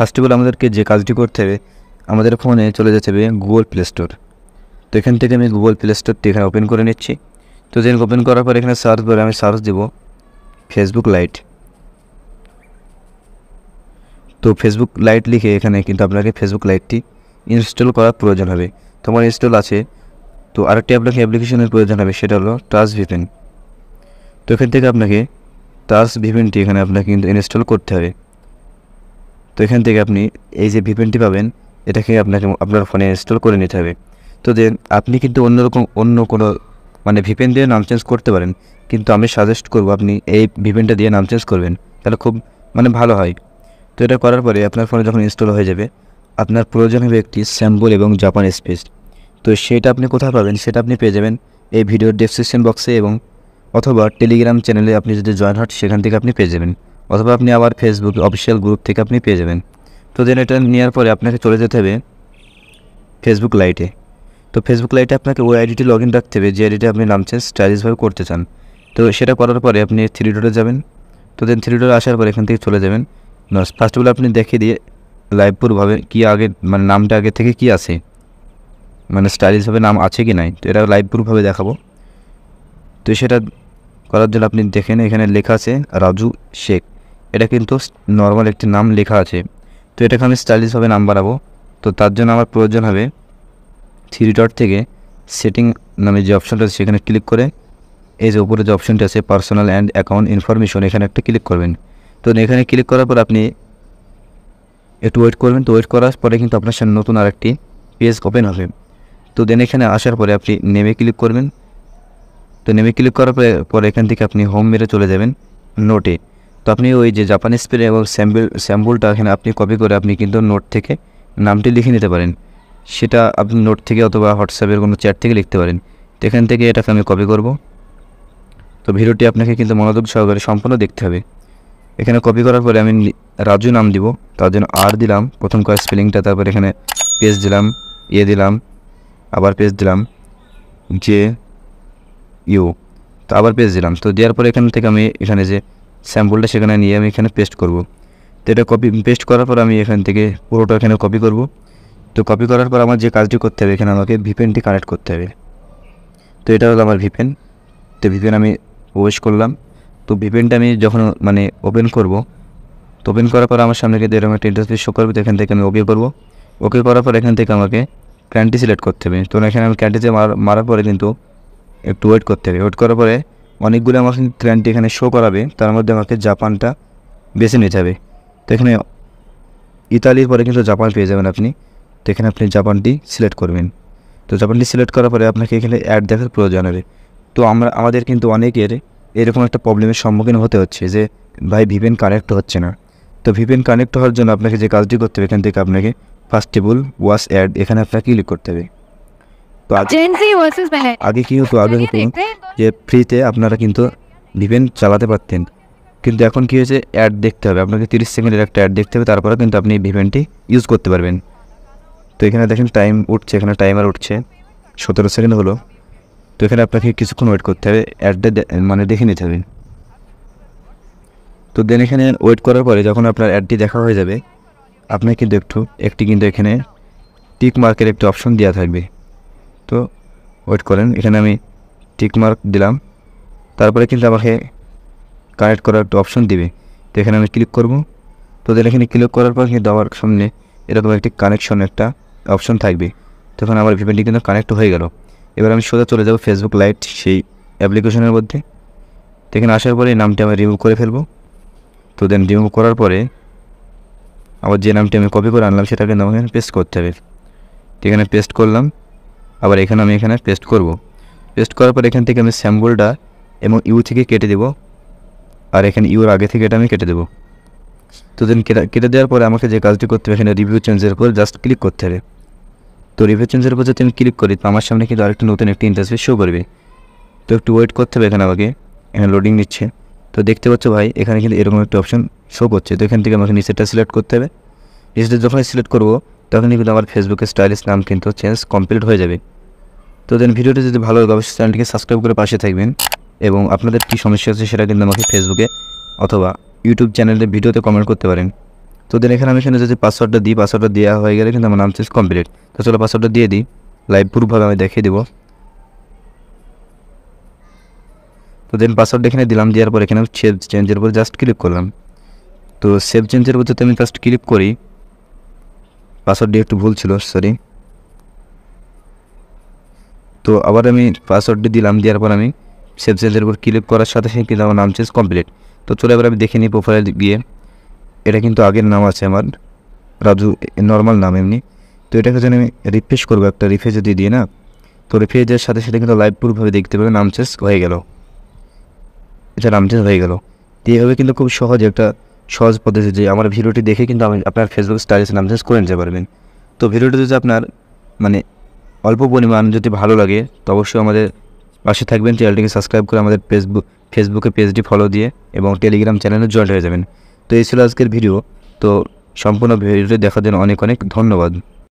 first of all আমাদেরকে যে কাজটি করতে হবে আমাদের ফোনে চলে যেতে হবে গুগল প্লে স্টোর তো এখান থেকে আমি গুগল প্লে স্টোরটি এখানে ওপেন করে নিচ্ছি তো যেন ওপেন করার পর এখানে সার্চ করে আমি সার্চ দেবো ফেসবুক লাইট তো ফেসবুক লাইট লিখে এখানে কিন্তু আপনাকে ফেসবুক লাইটটি ইনস্টল করার প্রয়োজন হবে তোমার ইনস্টল আছে তো আরেকটি আপনাকে অ্যাপ্লিকেশনের প্রয়োজন হবে সেটা হলো টাচ ভিপেন তো এখান থেকে আপনাকে টাচ ভিপেনটি এখানে আপনাকে কিন্তু ইনস্টল করতে হবে তো এখান থেকে আপনি এই যে ভিপেনটি পাবেন এটাকে আপনাকে আপনার ফোনে ইনস্টল করে নিতে হবে তো দেন আপনি কিন্তু অন্যরকম অন্য কোনো মানে ভিপেন দিয়ে নাম চেঞ্জ করতে পারেন কিন্তু আমি সাজেস্ট করব আপনি এই ভিপেনটা দিয়ে নাম চেঞ্জ করবেন তাহলে খুব মানে ভালো হয় তো এটা করার পরে আপনার ফোনে যখন ইনস্টল হয়ে যাবে আপনার প্রয়োজন হবে একটি স্যাম্বল এবং জাপান স্পেস তো সেটা আপনি কোথায় পাবেন সেটা আপনি পেয়ে যাবেন এই ভিডিওর ডেসক্রিপশন বক্সে এবং অথবা টেলিগ্রাম চ্যানেলে আপনি যদি জয়েন হট সেখান থেকে আপনি পেয়ে যাবেন অথবা আপনি আবার ফেসবুক অফিসিয়াল গ্রুপ থেকে আপনি পেয়ে যাবেন তো দেন এটা নেওয়ার পরে আপনাকে চলে যেতে হবে ফেসবুক লাইটে তো ফেসবুক লাইটে আপনাকে ওই আইডিটি লগ ইন রাখতে হবে যে আইডিটি আপনি নাম চেঞ্জ স্টাইলিশভাবে করতে চান তো সেটা করার পরে আপনি থ্রি ডোরে যাবেন তো দেন থ্রি ডোরে আসার পরে এখান থেকে চলে যাবেন ফার্স্ট অফ অল আপনি দেখে দিয়ে লাইভপুরভাবে কি আগে মানে নামটা আগে থেকে কি আছে মানে স্টাইলিশভাবে নাম আছে কি নাই তো এটা লাইভপুরভাবে দেখাবো তো সেটা করার জন্য আপনি দেখেন এখানে লেখা আছে রাজু শেখ এটা কিন্তু নর্মাল একটি নাম লেখা আছে তো এটাকে আমি স্টাইলিশভাবে নাম বাড়াবো তো তার জন্য আমার প্রয়োজন হবে থ্রি ডট থেকে সেটিং নামে যে অপশানটা আছে সেখানে ক্লিক করে এই যে উপরে যে অপশানটা আছে পার্সোনাল অ্যান্ড অ্যাকাউন্ট ইনফরমেশন এখানে একটা ক্লিক করবেন তো এখানে ক্লিক করার পর আপনি একটু ওয়েট করবেন তো ওয়েট করার পরে কিন্তু আপনার সামনে নতুন আরেকটি পেজ ওপেন হবে তো দেন এখানে আসার পরে আপনি নেমে ক্লিক করবেন তো নেমে ক্লিক করার পরে এখান থেকে আপনি হোম মেরে চলে যাবেন নোটে তো আপনি ওই যে জাপানি স্প্রে এবং স্যাম্বল স্যাম্বলটা এখানে আপনি কপি করে আপনি কিন্তু নোট থেকে নামটি লিখে নিতে পারেন সেটা আপনি নোট থেকে অথবা হোয়াটসঅ্যাপের কোনো চ্যাট থেকে লিখতে পারেন তো এখান থেকে এটাকে আমি কপি করব তো ভিডিওটি আপনাকে কিন্তু মনোযোগ সহকারে সম্পূর্ণ দেখতে হবে এখানে কপি করার পরে আমি রাজু নাম দিব তার জন্য আর দিলাম প্রথম কয়েক স্পেলিংটা তারপর এখানে পেজ দিলাম এ দিলাম আবার পেজ দিলাম জে ইউ তো আবার পেজ দিলাম তো দেওয়ার পরে এখান থেকে আমি এখানে যে স্যাম্পলটা সেখানে নিয়ে আমি এখানে পেস্ট করব তো এটা কপি পেস্ট করার পর আমি এখান থেকে পুরোটা এখানে কপি করব তো কপি করার পর আমার যে কাজটি করতে হবে এখানে আমাকে ভিপেনটি কানেক্ট করতে হবে তো এটা হলো আমার ভিপেন তো ভিপেন আমি ওয়েস করলাম তো ভিপেনটা আমি যখন মানে ওপেন করব তো ওপেন করার পর আমার সামনে কিন্তু এরকম একটা ইন্টারফেস শো করবে তো এখান থেকে আমি ওকে করব ওকে করার পর এখান থেকে আমাকে ক্যান্টি সিলেক্ট করতে হবে তো এখানে আমি ক্যান্টিতে মারার পরে কিন্তু একটু ওয়েট করতে হবে ওয়েট করার পরে অনেকগুলো আমাকে ক্লায়েন্ট এখানে শো করাবে তার মধ্যে আমাকে জাপানটা বেছে নিতে হবে তো এখানে ইতালির পরে কিন্তু জাপান পেয়ে যাবেন আপনি তো এখানে আপনি জাপানটি সিলেক্ট করবেন তো জাপানটি সিলেক্ট করার পরে আপনাকে এখানে অ্যাড দেখার প্রয়োজন হবে তো আমরা আমাদের কিন্তু অনেকের এরকম একটা প্রবলেমের সম্মুখীন হতে হচ্ছে যে ভাই ভিপেন কানেক্ট হচ্ছে না তো ভিপেন কানেক্ট হওয়ার জন্য আপনাকে যে কাজটি করতে হবে এখান থেকে আপনাকে ফার্স্ট টেবল ওয়াশ অ্যাড এখানে আপনাকে ক্লিক করতে হবে তো আগে কি হতো মানে আগে হতো যে ফ্রিতে আপনারা কিন্তু ডিভেন চালাতে পারতেন কিন্তু এখন কী হয়েছে অ্যাড দেখতে হবে আপনাকে তিরিশ সেকেন্ডের একটা অ্যাড দেখতে হবে তারপরে কিন্তু আপনি ভিভেনটি ইউজ করতে পারবেন তো এখানে দেখেন টাইম উঠছে এখানে টাইমার উঠছে সতেরো সেকেন্ড হলো তো এখানে আপনাকে কিছুক্ষণ ওয়েট করতে হবে অ্যাডটা মানে দেখে নিতে হবে তো দেন এখানে ওয়েট করার পরে যখন আপনার অ্যাডটি দেখা হয়ে যাবে আপনি কিন্তু একটু একটি কিন্তু এখানে টিক মার্কের একটি অপশন দেওয়া থাকবে তো ওয়েট করেন এখানে আমি টিক মার্ক দিলাম তারপরে কিন্তু আমাকে কানেক্ট করার একটা অপশন দিবে তো এখানে আমি ক্লিক করব তো এখানে ক্লিক করার পর কিন্তু আমার সামনে এরকম একটি কানেকশন একটা অপশন থাকবে তখন আমার ভিপেনটি কিন্তু কানেক্ট হয়ে গেল এবার আমি সোজা চলে যাব ফেসবুক লাইট সেই অ্যাপ্লিকেশনের মধ্যে তো এখানে আসার পরে নামটি আমি রিমুভ করে ফেলবো তো দেন রিমুভ করার পরে আবার যে নামটি আমি কপি করে আনলাম সেটাকে আমাকে পেস্ট করতে হবে তো এখানে পেস্ট করলাম আবার এখানে আমি এখানে পেস্ট করব পেস্ট করার পর এখান থেকে আমি স্যাম্বলটা এবং ইউ থেকে কেটে দেব আর এখানে ইউর আগে থেকে এটা আমি কেটে দেবো তো দেন কেটে দেওয়ার পরে আমাকে যে কাজটি করতে হবে এখানে রিভিউ চেঞ্জের উপর জাস্ট ক্লিক করতে হবে তো রিভিউ চেঞ্জের উপর যদি আমি ক্লিক করি তো আমার সামনে কিন্তু আরেকটা নতুন একটি ইন্টারফেস শো করবে তো একটু ওয়েট করতে হবে এখানে আমাকে এখানে লোডিং নিচ্ছে তো দেখতে পাচ্ছ ভাই এখানে কিন্তু এরকম একটা অপশন শো করছে তো এখান থেকে আমাকে নিচেটা সিলেক্ট করতে হবে নিচেটা যখন সিলেক্ট করবো তখনই কিন্তু আমার ফেসবুকের স্টাইলিশ নাম কিন্তু চেঞ্জ কমপ্লিট হয়ে যাবে তো দেন ভিডিওটি যদি ভালো লাগে অবশ্যই চ্যানেলটিকে সাবস্ক্রাইব করে পাশে থাকবেন এবং আপনাদের কী সমস্যা আছে সেটা কিন্তু আমাকে ফেসবুকে অথবা ইউটিউব চ্যানেলে ভিডিওতে কমেন্ট করতে পারেন তো দেন এখানে আমি এখানে যদি পাসওয়ার্ডটা দিই পাসওয়ার্ডটা দেওয়া হয়ে গেলে কিন্তু আমার নাম চেঞ্জ কমপ্লিট তো চলো পাসওয়ার্ডটা দিয়ে দিই লাইভ প্রুফভাবে আমি দেখিয়ে দেবো তো দেন পাসওয়ার্ড এখানে দিলাম দেওয়ার পর এখানে সেভ চেঞ্জের উপর জাস্ট ক্লিক করলাম তো সেভ চেঞ্জের উপর যদি আমি জাস্ট ক্লিক করি পাসওয়ার্ডটি একটু ভুল ছিল সরি তো আবার আমি পাসওয়ার্ডটি দিলাম দেওয়ার পর আমি সেভ সেলসের উপর ক্লিক করার সাথে সাথে কিন্তু আমার নাম চেঞ্জ কমপ্লিট তো চলে এবার আমি দেখে নিই প্রোফাইল গিয়ে এটা কিন্তু আগের নাম আছে আমার রাজু নর্মাল নাম এমনি তো এটাকে যেন আমি রিফ্রেশ করবো একটা রিফ্রেশ যদি দিয়ে না তো রিফ্রেশের সাথে সাথে কিন্তু লাইভ পুরোভাবে দেখতে পাবে নাম চেঞ্জ হয়ে গেল এটা নাম চেঞ্জ হয়ে গেল তো এইভাবে কিন্তু খুব সহজ একটা সহজ পদ্ধতি যে আমার ভিডিওটি দেখে কিন্তু আমি আপনার ফেসবুক স্টাইলিস নাম চেঞ্জ করে নিতে পারবেন তো ভিডিওটি যদি আপনার মানে অল্প পরিমাণ যদি ভালো লাগে তো অবশ্যই আমাদের পাশে থাকবেন চ্যানেলটিকে সাবস্ক্রাইব করে আমাদের ফেসবুক ফেসবুকে পেজটি ফলো দিয়ে এবং টেলিগ্রাম চ্যানেলে জয়েন্ট হয়ে যাবেন তো এই ছিল আজকের ভিডিও তো সম্পূর্ণ ভিডিওটি দেখার জন্য অনেক অনেক ধন্যবাদ